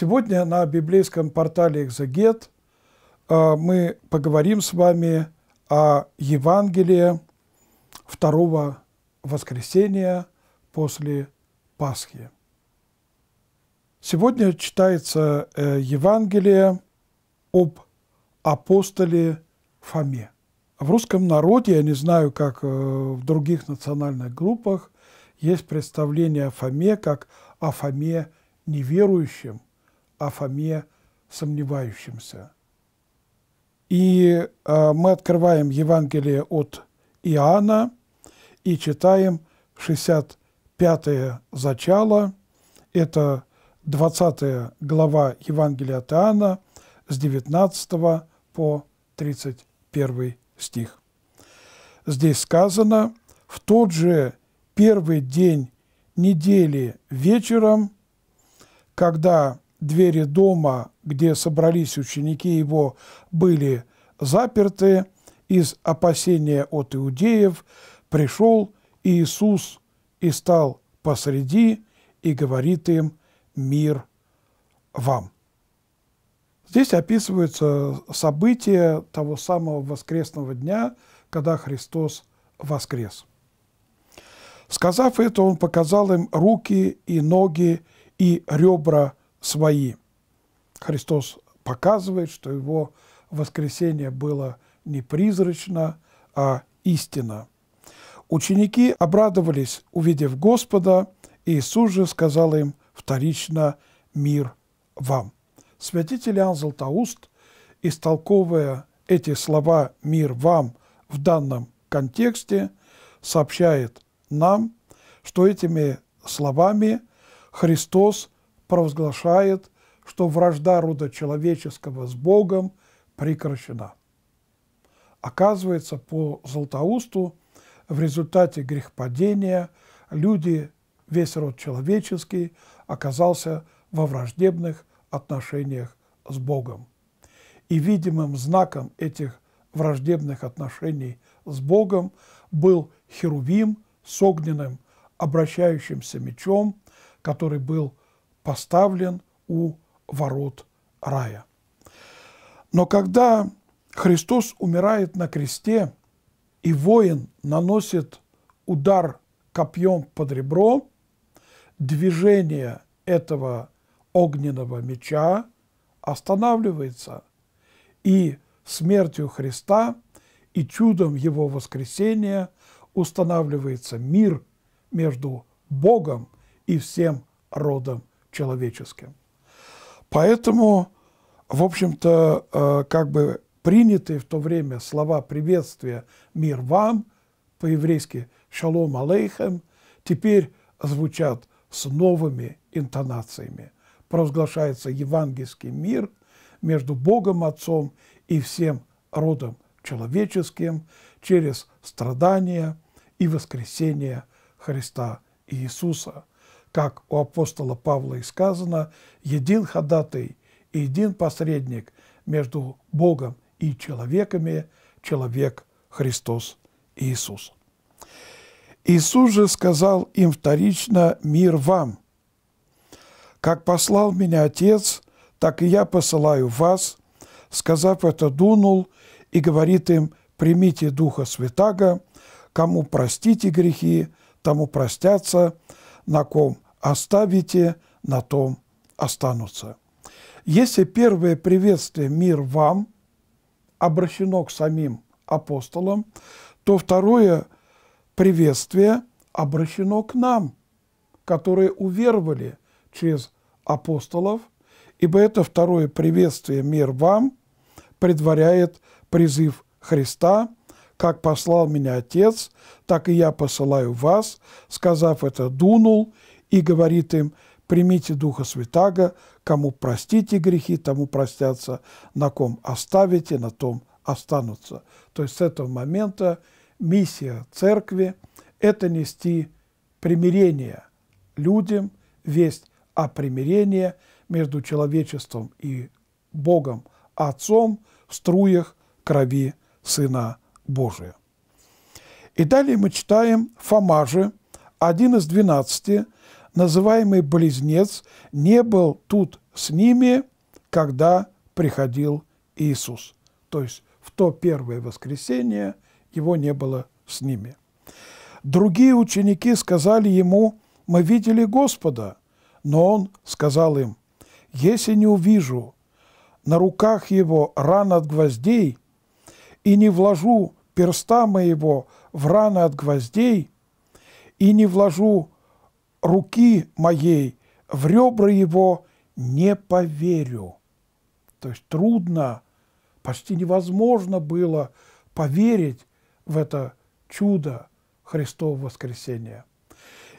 Сегодня на библейском портале «Экзегет» э, мы поговорим с вами о Евангелии второго воскресения после Пасхи. Сегодня читается э, Евангелие об апостоле Фоме. В русском народе, я не знаю, как э, в других национальных группах, есть представление о Фоме как о Фоме неверующем, о Фоме сомневающемся. И э, мы открываем Евангелие от Иоанна и читаем 65-е зачало, это 20 глава Евангелия от Иоанна с 19 по 31 стих. Здесь сказано, в тот же первый день недели вечером, когда двери дома, где собрались ученики его, были заперты, из опасения от иудеев пришел Иисус и стал посреди и говорит им «Мир вам». Здесь описываются события того самого воскресного дня, когда Христос воскрес. Сказав это, Он показал им руки и ноги и ребра свои. Христос показывает, что его воскресение было не призрачно, а истинно. Ученики обрадовались, увидев Господа, и Иисус же сказал им вторично «Мир вам». Святитель Иоанн Златоуст, истолковывая эти слова «Мир вам» в данном контексте, сообщает нам, что этими словами Христос – провозглашает, что вражда рода человеческого с Богом прекращена. Оказывается, по Златоусту в результате грехопадения люди, весь род человеческий, оказался во враждебных отношениях с Богом. И видимым знаком этих враждебных отношений с Богом был херувим с огненным обращающимся мечом, который был поставлен у ворот рая. Но когда Христос умирает на кресте, и воин наносит удар копьем под ребро, движение этого огненного меча останавливается, и смертью Христа и чудом Его воскресения устанавливается мир между Богом и всем родом человеческим. Поэтому, в общем-то, э, как бы принятые в то время слова приветствия «мир вам», по-еврейски «шалом алейхем», теперь звучат с новыми интонациями. Провозглашается евангельский мир между Богом Отцом и всем родом человеческим через страдания и воскресение Христа Иисуса – как у апостола Павла и сказано, един ходатай и един посредник между Богом и человеками, человек Христос Иисус. Иисус же сказал им вторично «Мир вам! Как послал меня Отец, так и я посылаю вас», сказав это, дунул и говорит им «Примите Духа Святаго, кому простите грехи, тому простятся, на ком оставите, на том останутся. Если первое приветствие «Мир вам» обращено к самим апостолам, то второе приветствие обращено к нам, которые уверовали через апостолов, ибо это второе приветствие «Мир вам» предваряет призыв Христа «Как послал меня Отец, так и я посылаю вас», сказав это, дунул – и говорит им, примите Духа Святаго, кому простите грехи, тому простятся, на ком оставите, на том останутся. То есть с этого момента миссия церкви – это нести примирение людям, весть о примирении между человечеством и Богом Отцом в струях крови Сына Божия. И далее мы читаем Фома один из двенадцати – называемый близнец, не был тут с ними, когда приходил Иисус. То есть в то первое воскресенье его не было с ними. Другие ученики сказали ему, мы видели Господа, но он сказал им, если не увижу на руках его ран от гвоздей и не вложу перста моего в раны от гвоздей и не вложу руки моей в ребра его не поверю». То есть трудно, почти невозможно было поверить в это чудо Христового воскресения.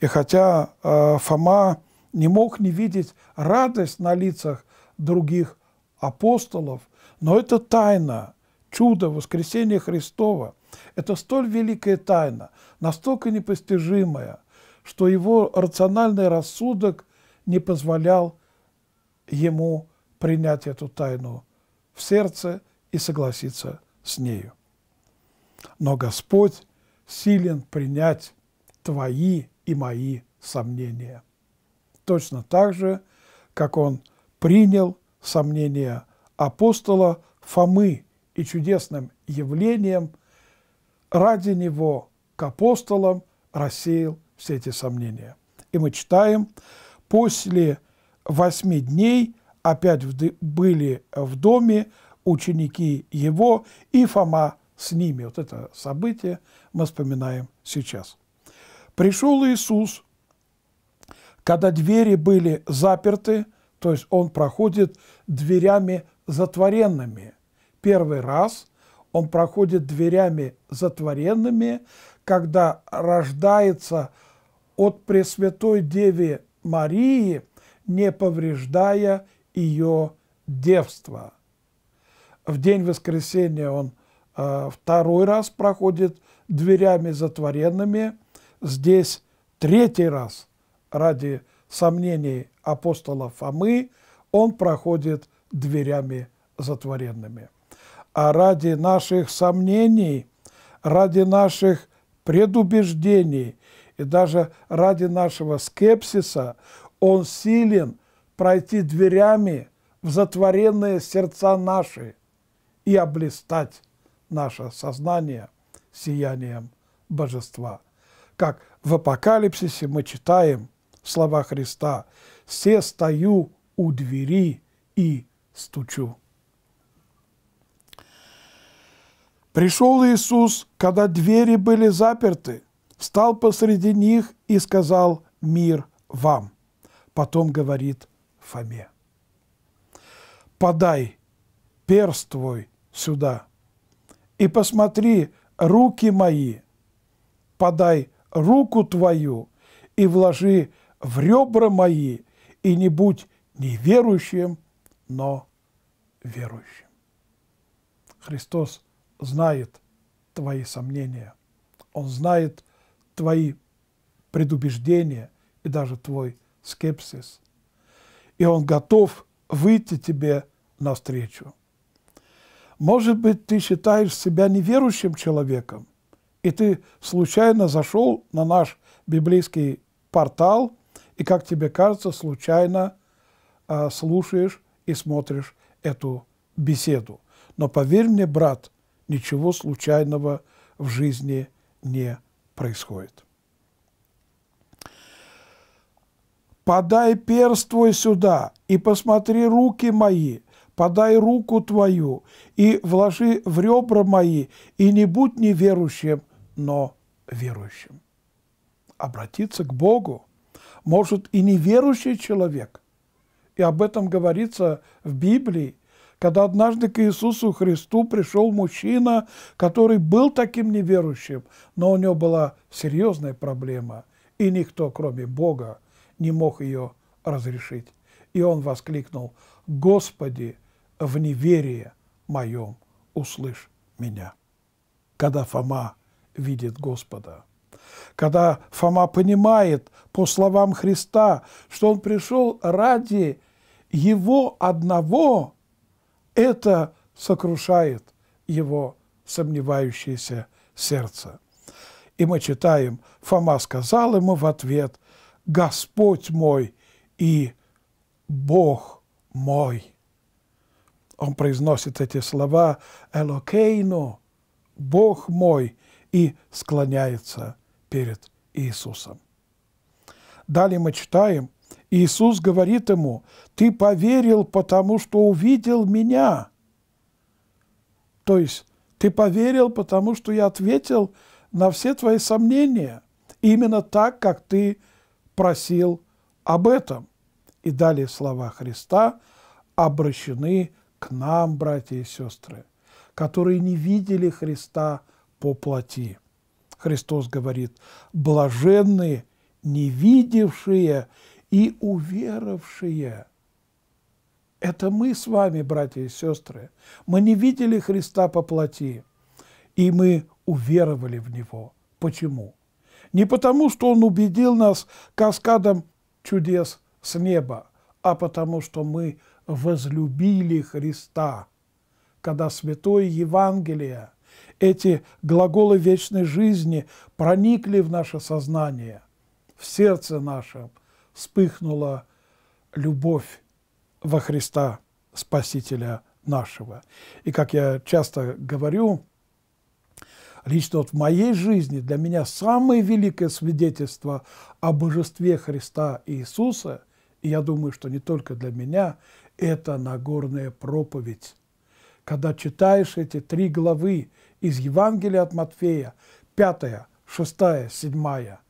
И хотя э, Фома не мог не видеть радость на лицах других апостолов, но это тайна, чудо воскресения Христова. Это столь великая тайна, настолько непостижимая, что его рациональный рассудок не позволял ему принять эту тайну в сердце и согласиться с нею. Но Господь силен принять твои и мои сомнения. Точно так же, как Он принял сомнения апостола Фомы и чудесным явлением ради него к апостолам рассеял все эти сомнения. И мы читаем, после восьми дней опять были в доме ученики его и Фома с ними. Вот это событие мы вспоминаем сейчас. Пришел Иисус, когда двери были заперты, то есть он проходит дверями затворенными. Первый раз он проходит дверями затворенными, когда рождается – от Пресвятой Девы Марии, не повреждая ее девство. В день воскресения он э, второй раз проходит дверями затворенными. Здесь третий раз, ради сомнений апостола Фомы, он проходит дверями затворенными. А ради наших сомнений, ради наших предубеждений, и даже ради нашего скепсиса он силен пройти дверями в затворенные сердца наши и облистать наше сознание сиянием божества. Как в Апокалипсисе мы читаем слова Христа «Се стою у двери и стучу». Пришел Иисус, когда двери были заперты – встал посреди них и сказал «Мир вам». Потом говорит Фоме. «Подай перст твой сюда и посмотри руки мои, подай руку твою и вложи в ребра мои, и не будь неверующим, но верующим». Христос знает твои сомнения, Он знает твои предубеждения и даже твой скепсис. И он готов выйти тебе навстречу. Может быть, ты считаешь себя неверующим человеком, и ты случайно зашел на наш библейский портал, и, как тебе кажется, случайно э, слушаешь и смотришь эту беседу. Но поверь мне, брат, ничего случайного в жизни не происходит. «Подай перст твой сюда, и посмотри руки мои, подай руку твою, и вложи в ребра мои, и не будь неверующим, но верующим». Обратиться к Богу может и неверующий человек, и об этом говорится в Библии, когда однажды к Иисусу Христу пришел мужчина, который был таким неверующим, но у него была серьезная проблема, и никто, кроме Бога, не мог ее разрешить. И он воскликнул, «Господи, в неверие моем услышь меня». Когда Фома видит Господа – когда Фома понимает, по словам Христа, что он пришел ради его одного, это сокрушает его сомневающееся сердце. И мы читаем, Фома сказал ему в ответ, «Господь мой и Бог мой». Он произносит эти слова «Элокейну», «Бог мой», и склоняется перед Иисусом. Далее мы читаем, Иисус говорит ему, «Ты поверил, потому что увидел меня». То есть ты поверил, потому что я ответил на все твои сомнения, именно так, как ты просил об этом. И далее слова Христа обращены к нам, братья и сестры, которые не видели Христа по плоти. Христос говорит, блаженные, не видевшие и уверовавшие. Это мы с вами, братья и сестры. Мы не видели Христа по плоти, и мы уверовали в Него. Почему? Не потому, что Он убедил нас каскадом чудес с неба, а потому, что мы возлюбили Христа. Когда Святое Евангелие, эти глаголы вечной жизни проникли в наше сознание, в сердце наше, вспыхнула любовь во Христа Спасителя нашего. И как я часто говорю, лично вот в моей жизни для меня самое великое свидетельство о божестве Христа Иисуса, и я думаю, что не только для меня, это Нагорная проповедь. Когда читаешь эти три главы из Евангелия от Матфея, пятая, шестая, седьмая –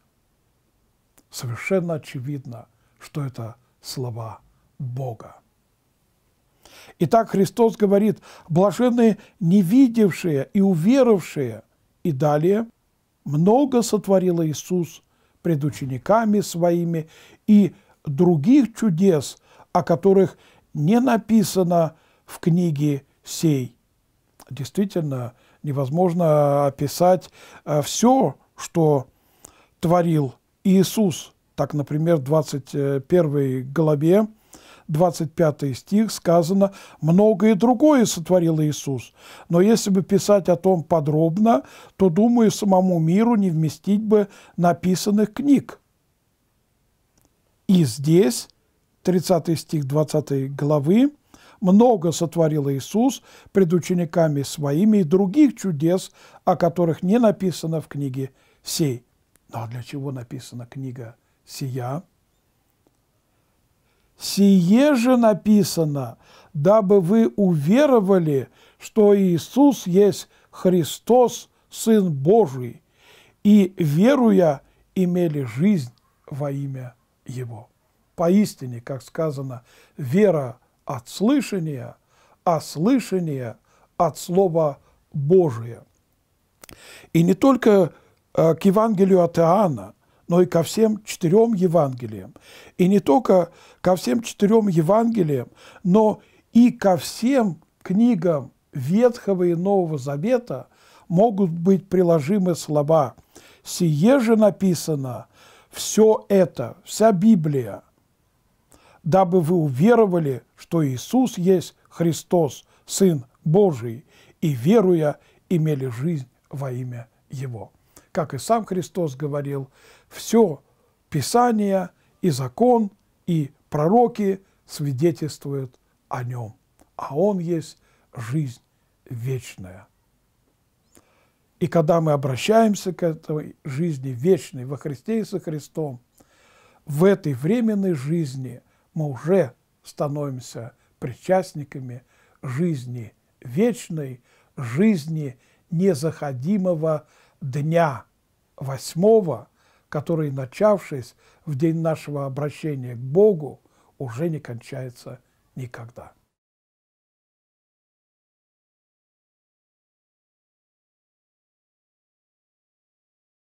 совершенно очевидно, что это слова Бога. Итак, Христос говорит, блаженные видевшие и уверовавшие. И далее, много сотворил Иисус пред учениками своими и других чудес, о которых не написано в книге сей. Действительно, невозможно описать э, все, что творил Иисус, так, например, в 21 главе, 25 стих сказано, многое другое сотворил Иисус. Но если бы писать о том подробно, то, думаю, самому миру не вместить бы написанных книг. И здесь, 30 стих 20 главы, много сотворил Иисус пред учениками своими и других чудес, о которых не написано в книге сей. Но ну, а для чего написана книга «Сия»? «Сие же написано, дабы вы уверовали, что Иисус есть Христос, Сын Божий, и, веруя, имели жизнь во имя Его». Поистине, как сказано, вера от слышания, а слышание от Слова Божия. И не только Э, к Евангелию от Иоанна, но и ко всем четырем Евангелиям. И не только ко всем четырем Евангелиям, но и ко всем книгам Ветхого и Нового Завета могут быть приложимы слова «Сие же написано, все это, вся Библия, дабы вы уверовали, что Иисус есть Христос, Сын Божий, и, веруя, имели жизнь во имя Его» как и сам Христос говорил, все Писание и закон, и пророки свидетельствуют о нем, а он есть жизнь вечная. И когда мы обращаемся к этой жизни вечной во Христе и со Христом, в этой временной жизни мы уже становимся причастниками жизни вечной, жизни незаходимого дня восьмого, который, начавшись в день нашего обращения к Богу, уже не кончается никогда.